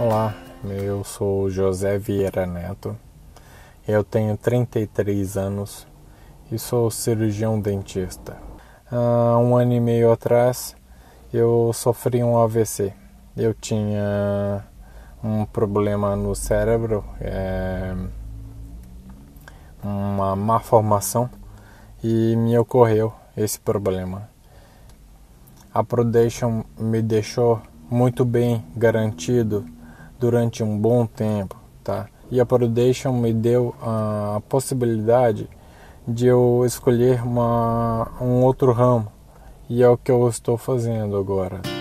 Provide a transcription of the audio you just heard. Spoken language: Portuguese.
Olá, eu sou José Vieira Neto, eu tenho 33 anos e sou cirurgião dentista. Há um ano e meio atrás eu sofri um AVC. Eu tinha um problema no cérebro, é, uma malformação e me ocorreu esse problema. A Prodation me deixou muito bem garantido durante um bom tempo, tá? E a Production me deu a possibilidade de eu escolher uma, um outro ramo e é o que eu estou fazendo agora.